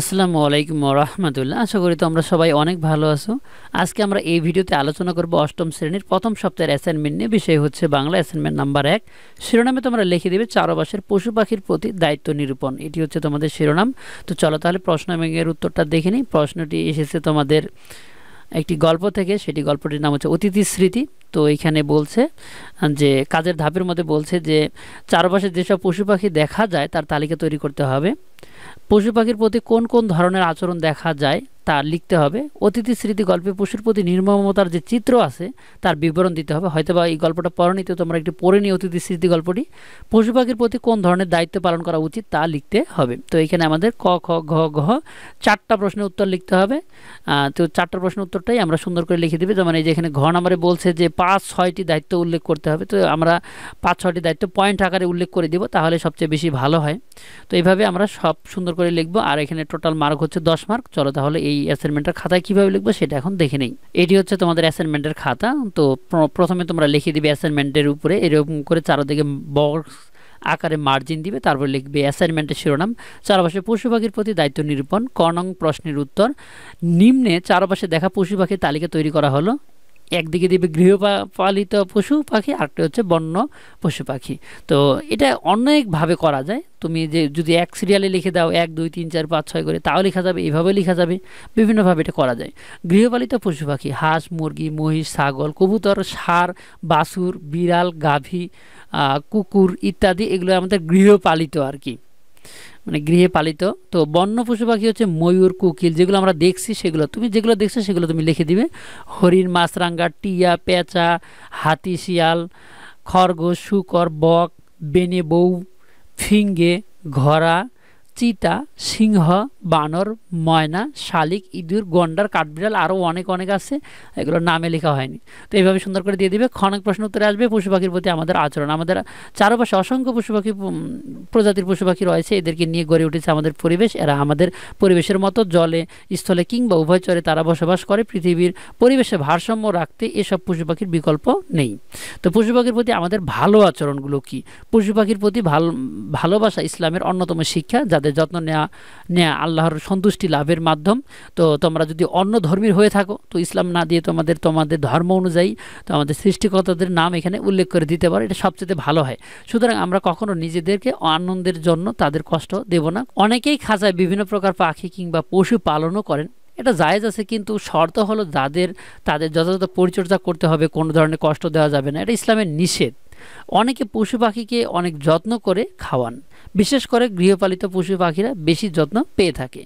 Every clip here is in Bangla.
আসসালামু আলাইকুম রহমতুল্লাহ আশা করি তো আমরা সবাই অনেক ভালো আছো আজকে আমরা এই ভিডিওতে আলোচনা করব অষ্টম শ্রেণীর প্রথম সপ্তাহের অ্যাসাইনমেন্ট নিয়ে বিষয় হচ্ছে বাংলা অ্যাসাইনমেন্ট নাম্বার এক শিরোনামে তোমরা লিখে দেবে চারবাসের পশু পাখির প্রতি দায়িত্ব নিরূপণ এটি হচ্ছে তোমাদের শিরোনাম তো চলো তাহলে প্রশ্ন ব্যাঙ্গের উত্তরটা দেখে নিই প্রশ্নটি এসেছে তোমাদের একটি গল্প থেকে সেটি গল্পটির নাম হচ্ছে অতিথি স্মৃতি তো এইখানে বলছে যে কাজের ধাপের মধ্যে বলছে যে চারপাশে যেসব পশু পাখি দেখা যায় তার তালিকা তৈরি করতে হবে পশু পাখির প্রতি কোন কোন ধরনের আচরণ দেখা যায় তা লিখতে হবে অতিথি স্মৃতি গল্পে পশুর প্রতি নির্মমতার যে চিত্র আছে তার বিবরণ দিতে হবে হয়তো বা এই গল্পটা তো তোমরা একটু পড়ে নিই অতিথি স্মৃতি গল্পটি পশু পাখির প্রতি কোন ধরনের দায়িত্ব পালন করা উচিত তা লিখতে হবে তো এখানে আমাদের ক খ ঘ ঘ চারটা প্রশ্নের উত্তর লিখতে হবে তো চারটা প্রশ্নের উত্তরটাই আমরা সুন্দর করে লিখে দেবে যেমন এই যে এখানে ঘ নাম্বারে বলছে যে পাঁচ ছয়টি দায়িত্ব উল্লেখ করতে হবে তো আমরা পাঁচ ছয়টি দায়িত্ব পয়েন্ট আকারে উল্লেখ করে দিব তাহলে সবচেয়ে বেশি ভালো হয় তো এইভাবে আমরা সব সুন্দর করে লিখবো আর এখানে টোটাল মার্ক হচ্ছে দশ মার্ক চলো তাহলে এই এই অ্যাসাইনমেন্টের খাতায় কীভাবে লিখবো সেটা এখন দেখে নেই এটি হচ্ছে তোমাদের অ্যাসাইনমেন্টের খাতা তো প্রথমে তোমরা লিখে দিবে অ্যাসাইনমেন্টের উপরে এরকম করে চারোদিকে বক্স আকারে মার্জিন দিবে তারপর লিখবে অ্যাসাইনমেন্টের শিরোনাম চারপাশে পশু পাখির প্রতি দায়িত্ব নিরূপণ কনং প্রশ্নের উত্তর নিম্নে চারপাশে দেখা পশু পাখির তালিকা তৈরি করা হলো একদিকে দেবে গৃহপালিত পশু পাখি আরেকটা হচ্ছে বন্য পশু পাখি তো এটা অনেকভাবে করা যায় তুমি যে যদি এক সিরিয়ালে লিখে দাও এক দুই তিন চার পাঁচ ছয় করে তাও লেখা যাবে এভাবে লেখা যাবে বিভিন্নভাবে এটা করা যায় গৃহপালিত পশু পাখি হাঁস মুরগি মহিষ ছাগল কবুতর সার বাসুর বিড়াল গাভী কুকুর ইত্যাদি এগুলো আমাদের গৃহপালিত আর কি মানে গৃহে পালিত তো বন্য পশু পাখি হচ্ছে ময়ূর কুকিল যেগুলো আমরা দেখছি সেগুলো তুমি যেগুলো দেখছো সেগুলো তুমি লিখে দিবে হরিণ মাছরাঙ্গা টিয়া পেঁচা হাতি শিয়াল খরগোশ শুকর বক বেনে বউ ফিঙ্গে ঘোড়া চিতা সিংহ বানর ময়না শালিক ইঁদুর গন্ডার কাঠবিড়াল আরও অনেক অনেক আছে এগুলোর নামে লেখা হয়নি তো এইভাবে সুন্দর করে দিয়ে দিবে খনক প্রশ্ন উত্তরে আসবে পশু পাখির প্রতি আমাদের আচরণ আমাদের চারপাশে অসংখ্য পশু পাখি প্রজাতির পশু পাখি রয়েছে এদেরকে নিয়ে গড়ে উঠেছে আমাদের পরিবেশ এরা আমাদের পরিবেশের মতো জলে স্থলে কিংবা উভয়চরে তারা বসবাস করে পৃথিবীর পরিবেশে ভারসাম্য রাখতে এসব পশু পাখির বিকল্প নেই তো পশু পাখির প্রতি আমাদের ভালো আচরণগুলো কি পশু পাখির প্রতি ভালো ভালোবাসা ইসলামের অন্যতম শিক্ষা যাদের তাদের যত্ন নেওয়া নেওয়া আল্লাহর সন্তুষ্টি লাভের মাধ্যম তো তোমরা যদি অন্য ধর্মীর হয়ে থাকো তো ইসলাম না দিয়ে তোমাদের তোমাদের ধর্ম অনুযায়ী তো আমাদের সৃষ্টিকর্তাদের নাম এখানে উল্লেখ করে দিতে পারো এটা সবচেয়ে ভালো হয় সুতরাং আমরা কখনও নিজেদেরকে আনন্দের জন্য তাদের কষ্ট দেব না অনেকেই খাঁচায় বিভিন্ন প্রকার পাখি কিংবা পশু পালনও করেন এটা জায়েজ আছে কিন্তু শর্ত হলো যাদের তাদের যথাযথ পরিচর্যা করতে হবে কোনো ধরনের কষ্ট দেওয়া যাবে না এটা ইসলামের নিষেধ অনেকে পশু পাখিকে অনেক যত্ন করে খাওয়ান বিশেষ করে গৃহপালিত পশু পাখিরা বেশি যত্ন পেয়ে থাকে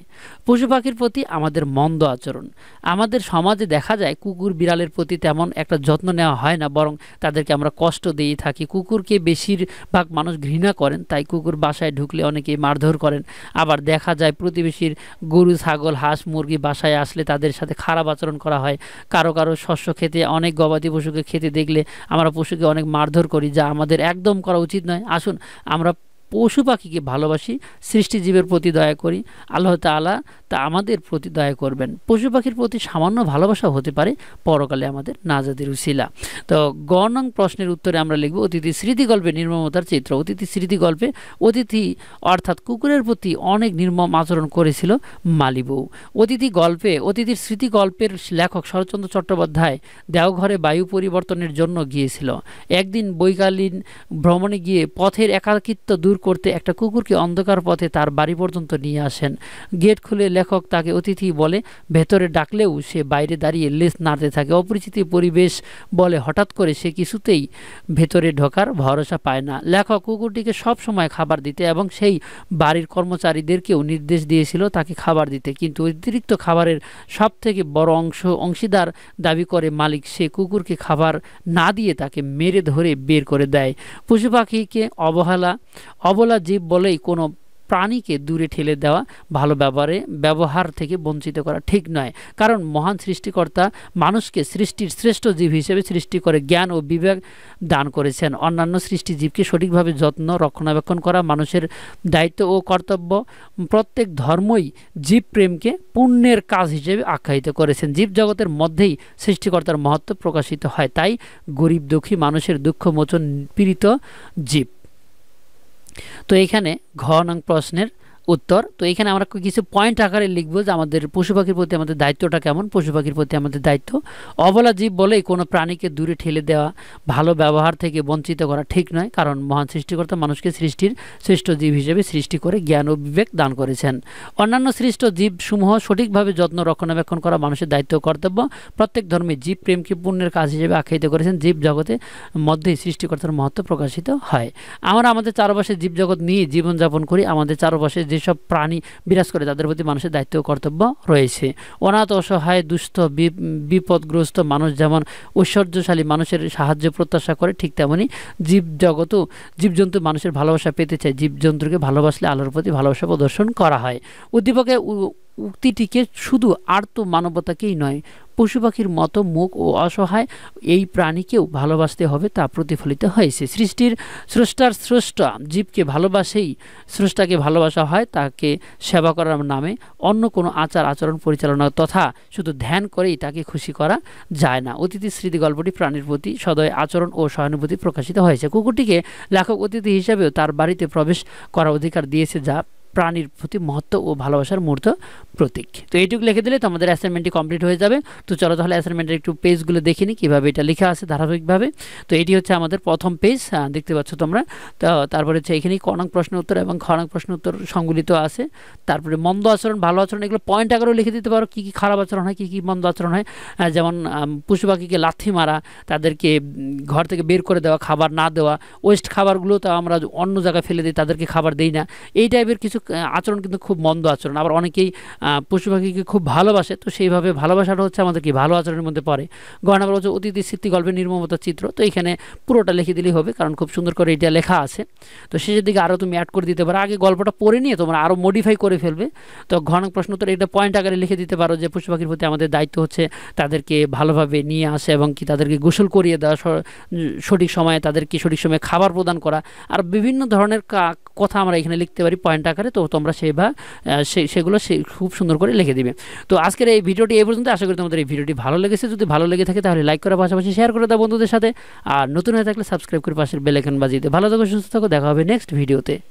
পশু পাখির প্রতি আমাদের মন্দ আচরণ আমাদের সমাজে দেখা যায় কুকুর বিড়ালের প্রতি তেমন একটা যত্ন নেওয়া হয় না বরং তাদেরকে আমরা কষ্ট দিয়েই থাকি কুকুরকে বেশিরভাগ মানুষ ঘৃণা করেন তাই কুকুর বাসায় ঢুকলে অনেকে মারধর করেন আবার দেখা যায় প্রতিবেশীর গরু ছাগল হাঁস মুরগি বাসায় আসলে তাদের সাথে খারাপ আচরণ করা হয় কারো কারো শস্য খেতে অনেক গবাদি পশুকে খেতে দেখলে আমরা পশুকে অনেক মারধর করি করি যা আমাদের একদম করা উচিত নয় আসুন আমরা পশু পাখিকে ভালোবাসি সৃষ্টিজীবের প্রতি দয়া করি আল্লাহ তালা তা আমাদের প্রতি দয়া করবেন পশু পাখির প্রতি সামান্য ভালোবাসা হতে পারে পরকালে আমাদের নাজাদের উশিলা তো গণং প্রশ্নের উত্তরে আমরা লিখব অতিথি স্মৃতি গল্পে নির্মমতার চিত্র অতিথি স্মৃতি গল্পে অতিথি অর্থাৎ কুকুরের প্রতি অনেক নির্মম আচরণ করেছিল মালিবউ অতিথি গল্পে অতিথির স্মৃতিগল্পের লেখক শরৎচন্দ্র চট্টোপাধ্যায় দেওঘরে বায়ু পরিবর্তনের জন্য গিয়েছিল একদিন বৈকালীন ভ্রমণে গিয়ে পথের একাকিত্ব দূর করতে একটা কুকুরকে অন্ধকার পথে তার বাড়ি পর্যন্ত নিয়ে আসেন গেট খুলে লেখক তাকে অতিথি বলে ভেতরে ডাকলেও সে বাইরে দাঁড়িয়ে লেজ নাড়তে থাকে অপরিচিত পরিবেশ বলে হঠাৎ করে সে কিছুতেই ভেতরে ঢোকার ভরসা পায় না লেখক কুকুরটিকে সব সময় খাবার দিতে এবং সেই বাড়ির কর্মচারীদেরকেও নির্দেশ দিয়েছিল তাকে খাবার দিতে কিন্তু অতিরিক্ত খাবারের সব থেকে বড় অংশ অংশীদার দাবি করে মালিক সে কুকুরকে খাবার না দিয়ে তাকে মেরে ধরে বের করে দেয় পশু পাখিকে অবহেলা অবলা জীব বলেই কোনো প্রাণীকে দূরে ঠেলে দেওয়া ভালো ব্যবহারে ব্যবহার থেকে বঞ্চিত করা ঠিক নয় কারণ মহান সৃষ্টিকর্তা মানুষকে সৃষ্টির শ্রেষ্ঠ জীব হিসেবে সৃষ্টি করে জ্ঞান ও বিবেক দান করেছেন অন্যান্য সৃষ্টিজীবকে সঠিকভাবে যত্ন রক্ষণাবেক্ষণ করা মানুষের দায়িত্ব ও কর্তব্য প্রত্যেক ধর্মই জীবপ্রেমকে পুণ্যের কাজ হিসেবে আখ্যায়িত করেছেন জীবজগতের মধ্যেই সৃষ্টিকর্তার মহত্ব প্রকাশিত হয় তাই গরিব দুঃখী মানুষের দুঃখ মোচন পীড়িত জীব তো এখানে ঘ নং প্রশ্নের উত্তর তো এখানে আমরা কিছু পয়েন্ট আকারে লিখবো যে আমাদের পশু পাখির প্রতি আমাদের দায়িত্বটা কেমন পশু পাখির প্রতি আমাদের দায়িত্ব অবলা জীব বলেই কোনো প্রাণীকে দূরে ঠেলে দেওয়া ভালো ব্যবহার থেকে বঞ্চিত করা ঠিক নয় কারণ মহান সৃষ্টিকর্তা মানুষকে সৃষ্টির শ্রেষ্ঠ জীব হিসেবে সৃষ্টি করে জ্ঞান ও বিবেক দান করেছেন অন্যান্য সৃষ্ট জীবসমূহ সঠিকভাবে যত্ন রক্ষণাবেক্ষণ করা মানুষের দায়িত্ব কর্তব্য প্রত্যেক ধর্মে জীব প্রেমকে পুণ্যের কাজ হিসেবে আখ্যায়িত করেছেন জীব জগতে মধ্যেই সৃষ্টিকর্তার মহত্ব প্রকাশিত হয় আমরা আমাদের চারপাশে জীবজগৎ নিয়ে জীবনযাপন করি আমাদের চারপাশে যেসব প্রাণী বিরাজ করে তাদের প্রতি মানুষের দায়িত্ব কর্তব্য রয়েছে অনাথ অসহায় দুস্থ বিপদগ্রস্ত মানুষ যেমন ঐশ্বর্যশালী মানুষের সাহায্য প্রত্যাশা করে ঠিক তেমনি জীবজগতও জীবজন্তু মানুষের ভালোবাসা পেতে চায় জীবজন্তুকে ভালোবাসলে আলোর প্রতি ভালোবাসা প্রদর্শন করা হয় উদ্দীপকে উক্তিটিকে শুধু আর্ত মানবতাকেই নয় পশু পাখির মতো মুখ ও অসহায় এই প্রাণীকেও ভালোবাসতে হবে তা প্রতিফলিত হয়েছে সৃষ্টির স্রষ্টার স্রষ্টা জীবকে ভালোবাসেই স্রষ্টাকে ভালোবাসা হয় তাকে সেবা করার নামে অন্য কোনো আচার আচরণ পরিচালনা তথা শুধু ধ্যান করেই তাকে খুশি করা যায় না অতিথি স্মৃতি গল্পটি প্রাণীর প্রতি সদয় আচরণ ও সহানুভূতি প্রকাশিত হয়েছে কুকুরটিকে লেখক অতিথি হিসাবেও তার বাড়িতে প্রবেশ করার অধিকার দিয়েছে যা প্রাণীর প্রতি মহত্ব ও ভালোবাসার মূর্ত প্রতীক তো এইটুকু লিখে দিলে তোমাদের অ্যাসাইনমেন্টটি কমপ্লিট হয়ে যাবে তো চলো তাহলে অ্যাসাইনমেন্টের একটু পেজগুলো দেখে নিই কীভাবে এটা লেখা আছে ধারাবাহিকভাবে তো এটি হচ্ছে আমাদের প্রথম পেজ দেখতে পাচ্ছ তোমরা তো তারপরে হচ্ছে এখানেই কনক প্রশ্ন উত্তর এবং খনক প্রশ্ন উত্তর সংগুলিত আছে তারপরে মন্দ আচরণ ভালো আচরণ এগুলো পয়েন্ট আকারেও লিখে দিতে পারো কী কী খারাপ আচরণ হয় কী কী মন্দ আচরণ হয় যেমন পশু পাখিকে লাথি মারা তাদেরকে ঘর থেকে বের করে দেওয়া খাবার না দেওয়া ওয়েস্ট খাবারগুলো তো আমরা অন্য জায়গায় ফেলে দিই তাদেরকে খাবার দিই না এই টাইপের কিছু আচরণ কিন্তু খুব মন্দ আচরণ আবার অনেকেই পশু পাখিকে খুব ভালোবাসে তো সেইভাবে ভালোবাসাটা হচ্ছে আমাদের কি ভালো আচরণের মধ্যে পড়ে গহনা বলা হচ্ছে অতিথি স্মৃতি গল্পের নির্মমতা চিত্র তো এখানে পুরোটা লিখে দিলেই হবে কারণ খুব সুন্দর করে এটা লেখা আছে তো শেষের দিকে আরও তুমি অ্যাড করে দিতে পারো আগে গল্পটা পড়ে নিয়ে তোমরা আরও মডিফাই করে ফেলবে তো ঘন প্রশ্ন তো এটা পয়েন্ট আকারে লিখে দিতে পারো যে পশু পাখির প্রতি আমাদের দায়িত্ব হচ্ছে তাদেরকে ভালোভাবে নিয়ে আসা এবং কি তাদেরকে গোসল করিয়ে দেওয়া সঠিক সময়ে তাদেরকে সঠিক সময়ে খাবার প্রদান করা আর বিভিন্ন ধরনের কথা আমরা এখানে লিখতে পারি পয়েন্ট আকারে তো তোমরা সেই বা সেগুলো খুব সুন্দর করে লিখে দিবে তো আজকের এই ভিডিওটি এই পর্যন্ত আশা করি তোমাদের এই ভিডিওটি ভালো লেগেছে যদি ভালো লেগে থাকে তাহলে লাইক করার পাশাপাশি শেয়ার করে দাও বন্ধুদের সাথে আর নতুন হয়ে থাকলে সাবস্ক্রাইব করে পাশের বেলাইকন বাজিয়ে ভালো থাকো সুস্থ থাকো দেখা হবে নেক্সট ভিডিওতে